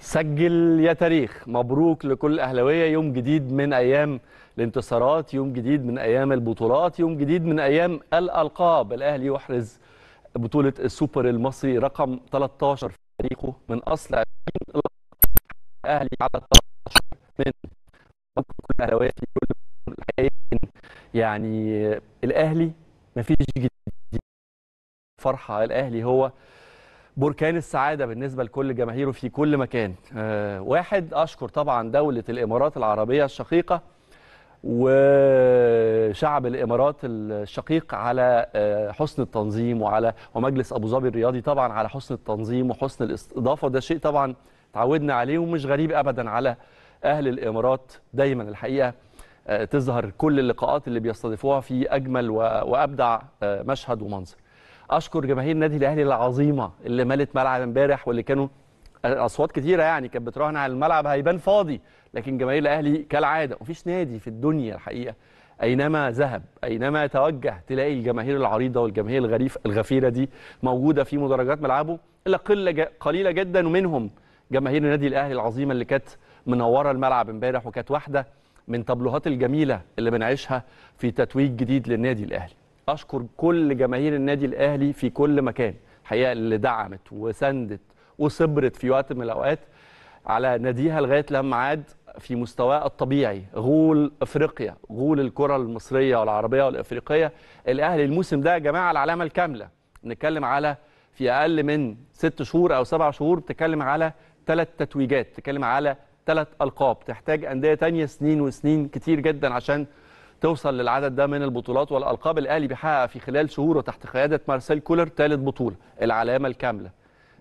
سجل يا تاريخ مبروك لكل اهلاويه يوم جديد من ايام الانتصارات يوم جديد من ايام البطولات يوم جديد من ايام الالقاب الاهلي يحرز بطوله السوبر المصري رقم 13 في تاريخه من اصل 20 الاهلي على 13 من كل الاهلاويه في كل الحقيقه يعني الاهلي مفيش جديد فرحه الاهلي هو بركان السعادة بالنسبة لكل جماهيره في كل مكان آه، واحد أشكر طبعا دولة الإمارات العربية الشقيقة وشعب الإمارات الشقيق على آه، حسن التنظيم وعلى ومجلس أبو ظبي الرياضي طبعا على حسن التنظيم وحسن الاستضافة وده شيء طبعا تعودنا عليه ومش غريب أبدا على أهل الإمارات دايما الحقيقة آه، تظهر كل اللقاءات اللي بيستضيفوها في أجمل وأبدع مشهد ومنظر اشكر جماهير النادي الاهلي العظيمه اللي مالت ملعب امبارح واللي كانوا اصوات كتيره يعني كانت بتراهن على الملعب هيبان فاضي لكن جماهير الاهلي كالعاده مفيش نادي في الدنيا الحقيقه اينما ذهب اينما توجه تلاقي الجماهير العريضه والجماهير الغريف الغفيره دي موجوده في مدرجات ملعبه الا قله قليله جدا ومنهم جماهير النادي الاهلي العظيمه اللي كانت منوره الملعب امبارح وكانت واحده من طبلوهات الجميله اللي بنعيشها في تتويج جديد للنادي الاهلي اشكر كل جماهير النادي الاهلي في كل مكان الحقيقه اللي دعمت وساندت وصبرت في وقت من الاوقات على ناديها لغايه لما عاد في مستواه الطبيعي غول افريقيا غول الكره المصريه والعربيه والافريقيه الاهلي الموسم ده يا جماعه العلامه الكامله نتكلم على في اقل من ست شهور او سبع شهور بتتكلم على ثلاث تتويجات تكلم على ثلاث القاب تحتاج انديه تانية سنين وسنين كتير جدا عشان توصل للعدد ده من البطولات والالقاب الاهلي بيحققها في خلال شهور وتحت قياده مارسيل كولر ثالث بطوله العلامه الكامله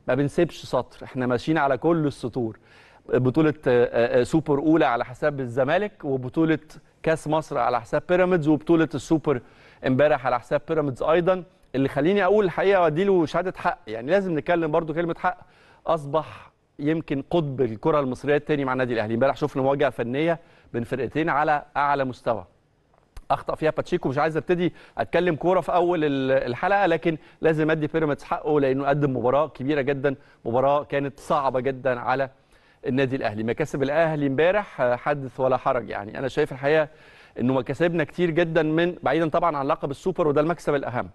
ما بنسيبش سطر احنا ماشيين على كل السطور بطوله آه، آه، سوبر اولى على حساب الزمالك وبطوله كاس مصر على حساب بيراميدز وبطوله السوبر امبارح على حساب بيراميدز ايضا اللي خليني اقول الحقيقه وادي له شهاده حق يعني لازم نتكلم برضو كلمه حق اصبح يمكن قطب الكره المصريه الثاني مع النادي الاهلي امبارح شفنا مواجهه فنيه بين فرقتين على اعلى مستوى اخطا فيها باتشيكو مش عايز ابتدي اتكلم كوره في اول الحلقه لكن لازم ادي بيراميدز حقه لانه قدم مباراه كبيره جدا مباراه كانت صعبه جدا على النادي الاهلي مكاسب الاهلي امبارح حدث ولا حرج يعني انا شايف الحقيقه انه مكاسبنا كتير جدا من بعيدا طبعا عن لقب السوبر وده المكسب الاهم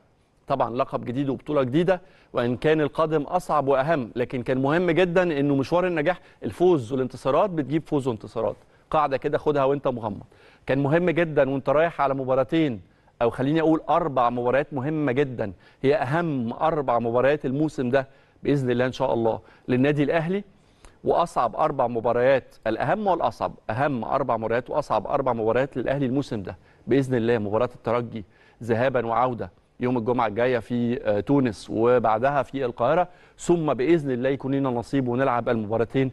طبعا لقب جديد وبطوله جديده وان كان القادم اصعب واهم لكن كان مهم جدا انه مشوار النجاح الفوز والانتصارات بتجيب فوز وانتصارات قاعده كده خدها وانت مغمض كان مهم جدا وانت رايح على مباراتين او خليني اقول اربع مباريات مهمه جدا هي اهم اربع مباريات الموسم ده باذن الله ان شاء الله للنادي الاهلي واصعب اربع مباريات الاهم والاصعب اهم اربع مباريات واصعب اربع مباريات للاهلي الموسم ده باذن الله مباراه الترجي ذهابا وعوده يوم الجمعه الجايه في آه، تونس وبعدها في القاهره ثم باذن الله يكون لنا نصيب ونلعب المباراتين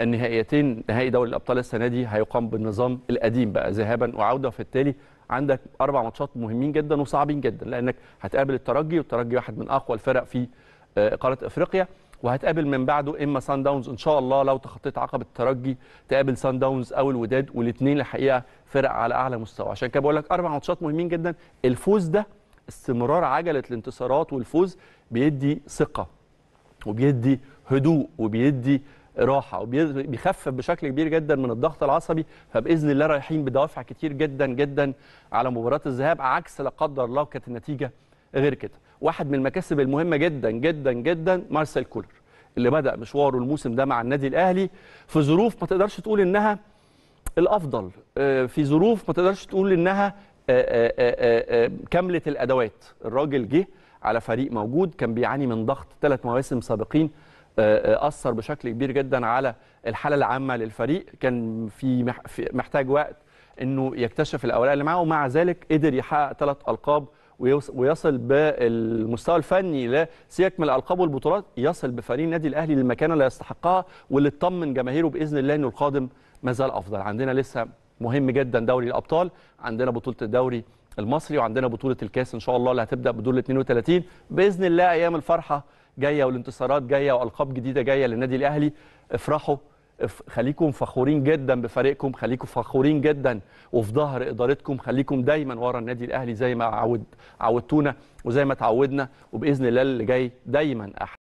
النهائيتين نهائي دوري الابطال السنه دي هيقام بالنظام القديم بقى ذهابا وعوده التالي عندك اربع ماتشات مهمين جدا وصعبين جدا لانك هتقابل الترجي والترجي واحد من اقوى الفرق في آه، قاره افريقيا وهتقابل من بعده اما سان داونز ان شاء الله لو تخطيت عقبه الترجي تقابل سان داونز او الوداد والاثنين الحقيقه فرق على اعلى مستوى عشان كده بقول لك اربع ماتشات مهمين جدا الفوز ده استمرار عجله الانتصارات والفوز بيدي ثقه وبيدي هدوء وبيدي راحه وبيخفف بشكل كبير جدا من الضغط العصبي فباذن الله رايحين بدوافع كتير جدا جدا على مباراه الذهاب عكس لا قدر الله كانت النتيجه غير كده واحد من المكاسب المهمه جدا جدا جدا مارسيل كولر اللي بدا مشواره الموسم ده مع النادي الاهلي في ظروف ما تقدرش تقول انها الافضل آه، في ظروف ما تقدرش تقول انها آه، آه، كامله الادوات الراجل جه على فريق موجود كان بيعاني من ضغط ثلاث مواسم سابقين آه، آه، اثر بشكل كبير جدا على الحاله العامه للفريق كان في محتاج وقت انه يكتشف الاوراق اللي معاه ومع ذلك قدر يحقق ثلاث القاب ويصل بالمستوى الفني لسياق من الالقاب والبطولات يصل بفريق النادي الاهلي للمكانه اللي يستحقها واللي تطمن جماهيره باذن الله انه القادم ما زال افضل عندنا لسه مهم جدا دوري الابطال عندنا بطوله الدوري المصري وعندنا بطوله الكاس ان شاء الله اللي هتبدا بدور ال 32 باذن الله ايام الفرحه جايه والانتصارات جايه والقاب جديده جايه للنادي الاهلي افرحوا خليكم فخورين جدا بفريقكم خليكم فخورين جدا وفي ظهر ادارتكم خليكم دايما ورا النادي الاهلي زي ما عود عودتونا وزي ما تعودنا وباذن الله اللي جاي دايما احلى